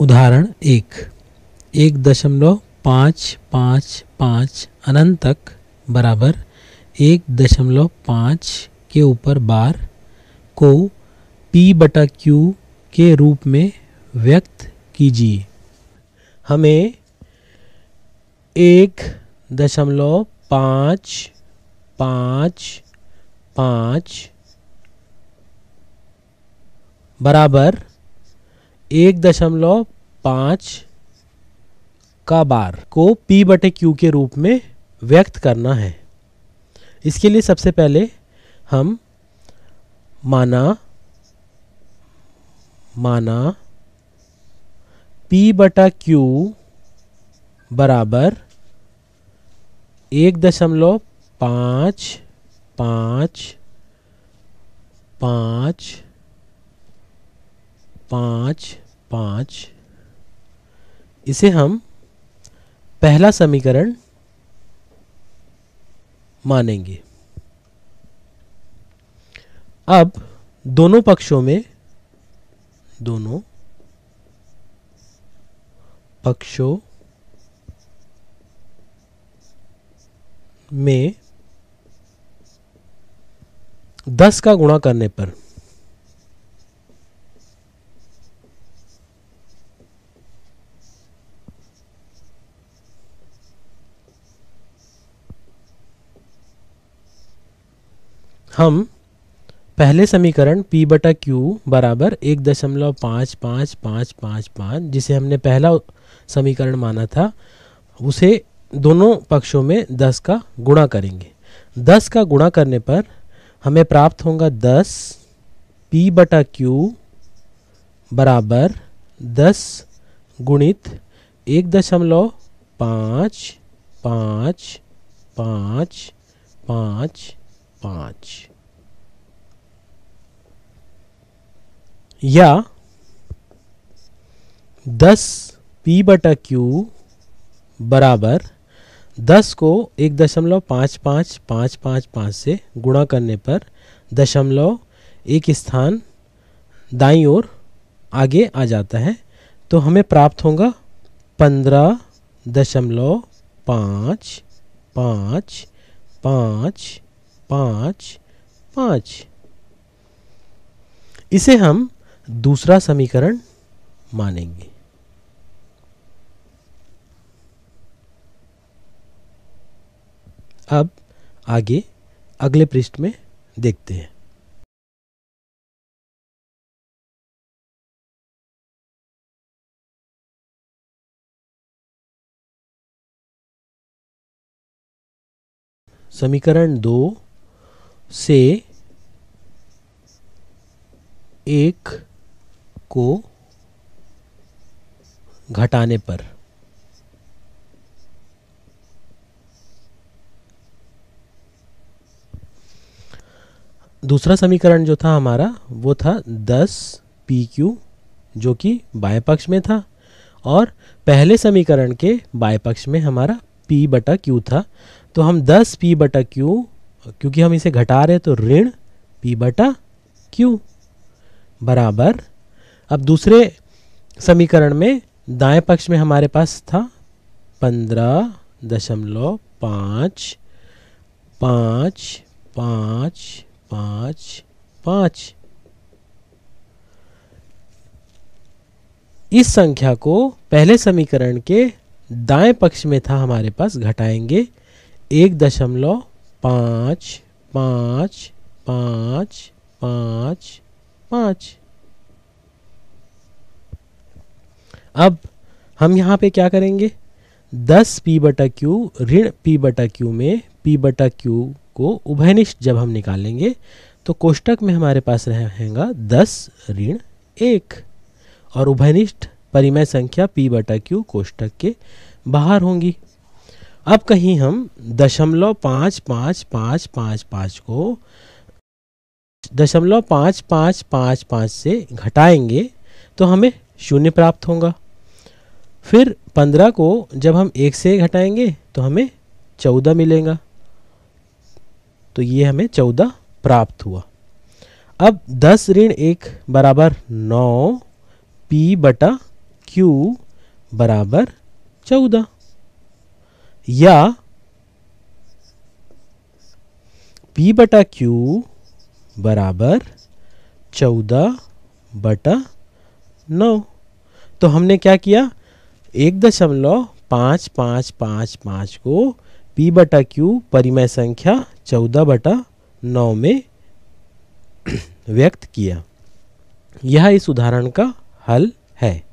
उदाहरण एक एक दशमलव पाँच पाँच पाँच अनंत तक बराबर एक दशमलव पाँच के ऊपर बार को p बटा क्यू के रूप में व्यक्त कीजिए हमें एक दशमलव पाँच पाँच पाँच बराबर एक दशमलव पांच का बार को p बटे क्यू के रूप में व्यक्त करना है इसके लिए सबसे पहले हम माना माना p बटा क्यू बराबर एक दशमलव पांच पांच पांच पांच पाँच इसे हम पहला समीकरण मानेंगे अब दोनों पक्षों में दोनों पक्षों में दस का गुणा करने पर हम पहले समीकरण p बटा क्यू बराबर एक दशमलव पाँच पाँच पाँच पाँच पाँच जिसे हमने पहला समीकरण माना था उसे दोनों पक्षों में दस का गुणा करेंगे दस का गुणा करने पर हमें प्राप्त होगा दस पी बटा क्यू बराबर दस गुणित एक दशमलव पाँच पाँच पाँच पाँच पांच या दस पी बटा क्यू बराबर दस को एक दशमलव पाँच पाँच पाँच पाँच पाँच से गुणा करने पर दशमलव एक स्थान दाई ओर आगे आ जाता है तो हमें प्राप्त होगा पंद्रह दशमलव पाँच पाँच पाँच पाँच पाँच इसे हम दूसरा समीकरण मानेंगे अब आगे अगले पृष्ठ में देखते हैं समीकरण दो से एक को घटाने पर दूसरा समीकरण जो था हमारा वो था दस पी क्यू जो कि बाएं पक्ष में था और पहले समीकरण के बाएं पक्ष में हमारा p बटा क्यू था तो हम 10 p बटा क्यू क्योंकि हम इसे घटा रहे तो ऋण पी बटा क्यू बराबर अब दूसरे समीकरण में दाएं पक्ष में हमारे पास था पंद्रह दशमलव पाँच पाँच पाँच पाँच पाँच इस संख्या को पहले समीकरण के दाएं पक्ष में था हमारे पास घटाएंगे एक दशमलव पाँच पाँच पाँच पाँच पाँच अब हम यहाँ पे क्या करेंगे दस पी बटा क्यू ऋण पी बटा क्यू में पी बटा क्यू को उभयनिष्ठ जब हम निकालेंगे तो कोष्टक में हमारे पास रहेगा दस ऋण एक और उभयनिष्ठ परिमय संख्या पी बटा क्यू कोष्टक के बाहर होंगी अब कहीं हम दशमलव पाँच पाँच पाँच पाँच पाँच को दशमलव पाँच पाँच पाँच पाँच से घटाएंगे तो हमें शून्य प्राप्त होगा फिर पंद्रह को जब हम एक से घटाएंगे तो हमें चौदह मिलेगा तो ये हमें चौदह प्राप्त हुआ अब दस ऋण एक बराबर नौ पी बटा क्यू बराबर चौदह या पी बटा क्यू बराबर चौदह बटा नौ तो हमने क्या किया एक दशमलव पाँच पाँच पाँच पाँच को पी बटा क्यू परिमय संख्या चौदह बटा नौ में व्यक्त किया यह इस उदाहरण का हल है